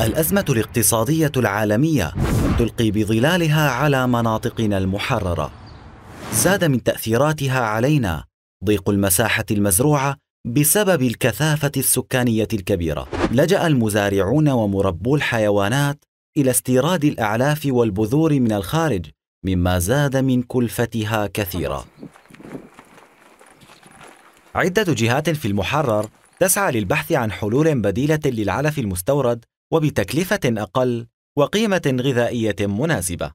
الأزمة الاقتصادية العالمية تلقي بظلالها على مناطقنا المحررة. زاد من تأثيراتها علينا ضيق المساحة المزروعة بسبب الكثافة السكانية الكبيرة. لجأ المزارعون ومربو الحيوانات إلى استيراد الأعلاف والبذور من الخارج، مما زاد من كلفتها كثيرا. عدة جهات في المحرر تسعى للبحث عن حلول بديلة للعلف المستورد وبتكلفة أقل وقيمة غذائية مناسبة.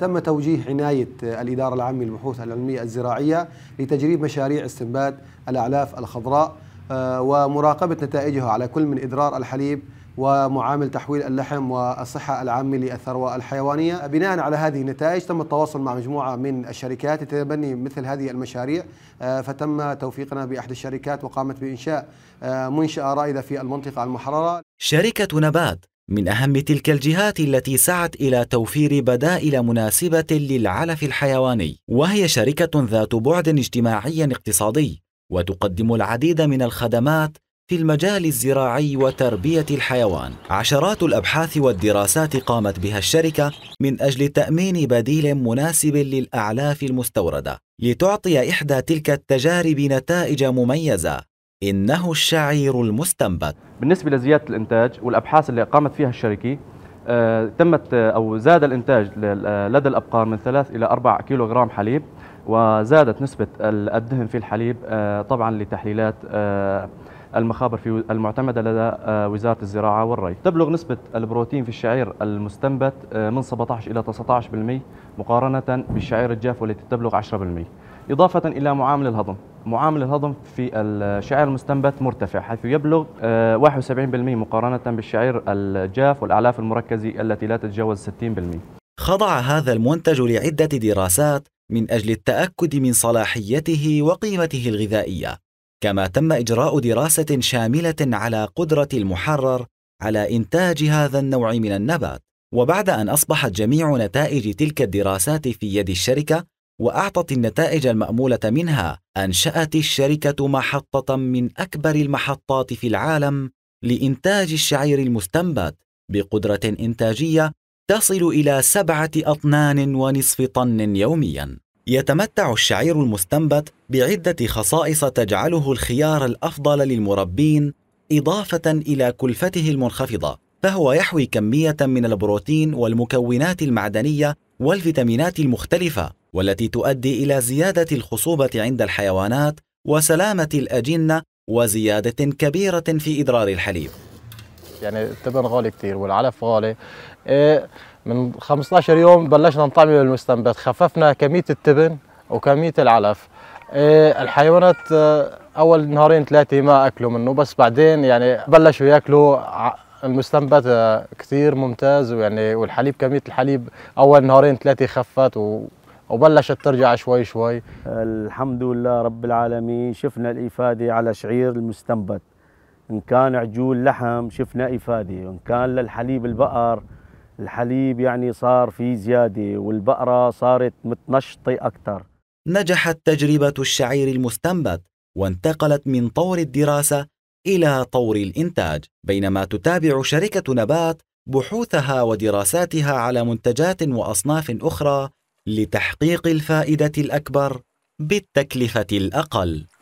تم توجيه عناية الإدارة العامة للبحوث العلمية الزراعية لتجريب مشاريع استنباد الأعلاف الخضراء آه، ومراقبة نتائجها على كل من إدرار الحليب ومعامل تحويل اللحم والصحة العامة للثروة الحيوانية بناء على هذه النتائج تم التواصل مع مجموعة من الشركات لتبني مثل هذه المشاريع آه، فتم توفيقنا بأحد الشركات وقامت بإنشاء آه، منشأة رائدة في المنطقة المحررة شركة نبات من أهم تلك الجهات التي سعت إلى توفير بدائل مناسبة للعلف الحيواني وهي شركة ذات بعد اجتماعي اقتصادي وتقدم العديد من الخدمات في المجال الزراعي وتربية الحيوان عشرات الأبحاث والدراسات قامت بها الشركة من أجل تأمين بديل مناسب للأعلاف المستوردة لتعطي إحدى تلك التجارب نتائج مميزة إنه الشعير المستنبت بالنسبة لزيادة الإنتاج والأبحاث اللي قامت فيها الشركة آه، تمت آه، أو زاد الإنتاج آه، لدى الأبقار من 3 إلى 4 كيلوغرام حليب وزادت نسبة الدهن في الحليب طبعا لتحليلات المخابر في المعتمدة لدى آه، وزارة الزراعة والري تبلغ نسبة البروتين في الشعير المستنبت آه، من 17 إلى 19% مقارنة بالشعير الجاف والتي تبلغ 10% إضافة إلى معامل الهضم معامل الهضم في الشعير المستنبت مرتفع حيث يبلغ 71% آه، مقارنة بالشعير الجاف والأعلاف المركزة التي لا تتجاوز 60% خضع هذا المنتج لعدة دراسات من أجل التأكد من صلاحيته وقيمته الغذائية كما تم إجراء دراسة شاملة على قدرة المحرر على إنتاج هذا النوع من النبات وبعد أن أصبحت جميع نتائج تلك الدراسات في يد الشركة وأعطت النتائج المأمولة منها أنشأت الشركة محطة من أكبر المحطات في العالم لإنتاج الشعير المستنبت بقدرة إنتاجية تصل إلى سبعة أطنان ونصف طن يومياً يتمتع الشعير المستنبت بعدة خصائص تجعله الخيار الأفضل للمربين إضافة إلى كلفته المنخفضة، فهو يحوي كمية من البروتين والمكونات المعدنية والفيتامينات المختلفة، والتي تؤدي إلى زيادة الخصوبة عند الحيوانات وسلامة الأجنة وزيادة كبيرة في إدرار الحليب. يعني التبن غالي كثير والعلف غالي إيه، من 15 يوم بلشنا نطعمه بالمستنبت خففنا كميه التبن وكميه العلف إيه، الحيوانات آه، اول نهارين ثلاثه ما اكلوا منه بس بعدين يعني بلشوا ياكلوا المستنبت آه، كثير ممتاز ويعني والحليب كميه الحليب اول نهارين ثلاثه خفت و وبلشت ترجع شوي شوي الحمد لله رب العالمين شفنا الإفادة على شعير المستنبت إن كان عجول لحم شفنا إفادة وإن كان للحليب البقر الحليب يعني صار في زيادة والبقرة صارت متنشطة أكثر نجحت تجربة الشعير المستنبت وانتقلت من طور الدراسة إلى طور الإنتاج بينما تتابع شركة نبات بحوثها ودراساتها على منتجات وأصناف أخرى لتحقيق الفائدة الأكبر بالتكلفة الأقل